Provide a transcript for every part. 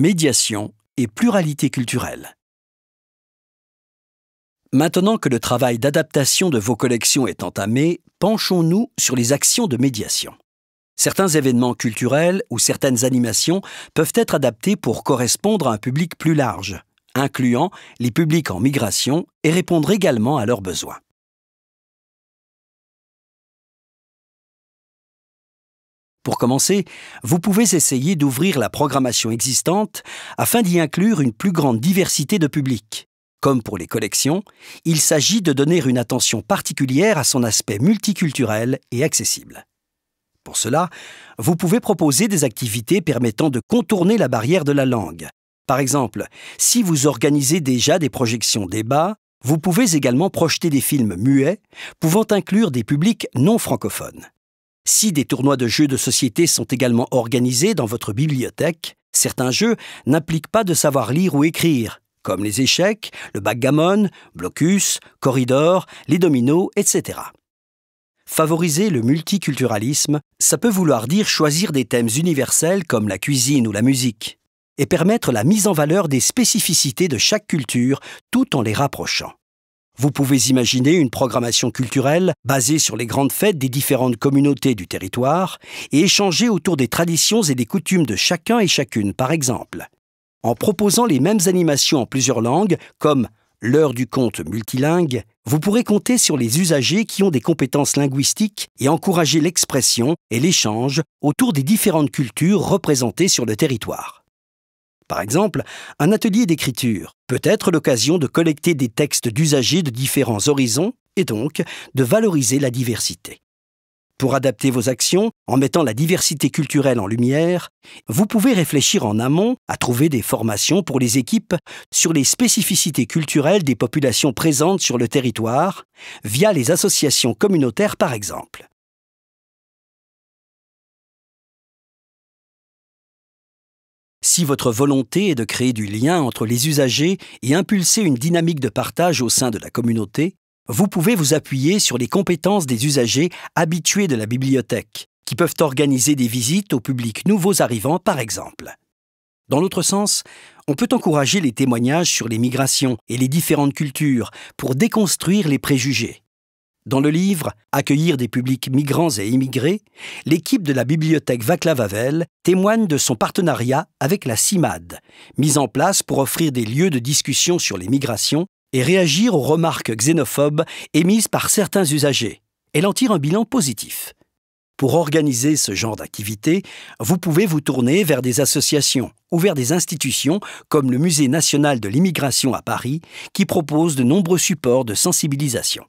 médiation et pluralité culturelle. Maintenant que le travail d'adaptation de vos collections est entamé, penchons-nous sur les actions de médiation. Certains événements culturels ou certaines animations peuvent être adaptés pour correspondre à un public plus large, incluant les publics en migration et répondre également à leurs besoins. Pour commencer, vous pouvez essayer d'ouvrir la programmation existante afin d'y inclure une plus grande diversité de publics. Comme pour les collections, il s'agit de donner une attention particulière à son aspect multiculturel et accessible. Pour cela, vous pouvez proposer des activités permettant de contourner la barrière de la langue. Par exemple, si vous organisez déjà des projections débats, vous pouvez également projeter des films muets, pouvant inclure des publics non francophones. Si des tournois de jeux de société sont également organisés dans votre bibliothèque, certains jeux n'impliquent pas de savoir lire ou écrire, comme les échecs, le backgammon, blocus, corridor, les dominos, etc. Favoriser le multiculturalisme, ça peut vouloir dire choisir des thèmes universels comme la cuisine ou la musique, et permettre la mise en valeur des spécificités de chaque culture tout en les rapprochant. Vous pouvez imaginer une programmation culturelle basée sur les grandes fêtes des différentes communautés du territoire et échanger autour des traditions et des coutumes de chacun et chacune, par exemple. En proposant les mêmes animations en plusieurs langues, comme l'heure du conte multilingue, vous pourrez compter sur les usagers qui ont des compétences linguistiques et encourager l'expression et l'échange autour des différentes cultures représentées sur le territoire par exemple, un atelier d'écriture peut être l'occasion de collecter des textes d'usagers de différents horizons et donc de valoriser la diversité. Pour adapter vos actions, en mettant la diversité culturelle en lumière, vous pouvez réfléchir en amont à trouver des formations pour les équipes sur les spécificités culturelles des populations présentes sur le territoire, via les associations communautaires par exemple. Si votre volonté est de créer du lien entre les usagers et impulser une dynamique de partage au sein de la communauté, vous pouvez vous appuyer sur les compétences des usagers habitués de la bibliothèque, qui peuvent organiser des visites au public nouveaux arrivants par exemple. Dans l'autre sens, on peut encourager les témoignages sur les migrations et les différentes cultures pour déconstruire les préjugés. Dans le livre Accueillir des publics migrants et immigrés, l'équipe de la bibliothèque Vaclav Havel témoigne de son partenariat avec la CIMAD, mise en place pour offrir des lieux de discussion sur les migrations et réagir aux remarques xénophobes émises par certains usagers. Elle en tire un bilan positif. Pour organiser ce genre d'activité, vous pouvez vous tourner vers des associations ou vers des institutions comme le Musée national de l'immigration à Paris qui propose de nombreux supports de sensibilisation.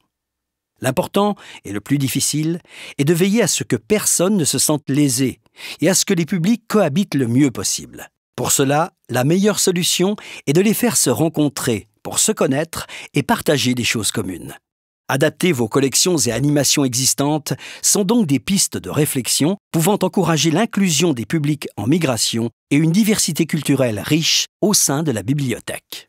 L'important, et le plus difficile, est de veiller à ce que personne ne se sente lésé et à ce que les publics cohabitent le mieux possible. Pour cela, la meilleure solution est de les faire se rencontrer pour se connaître et partager des choses communes. Adapter vos collections et animations existantes sont donc des pistes de réflexion pouvant encourager l'inclusion des publics en migration et une diversité culturelle riche au sein de la bibliothèque.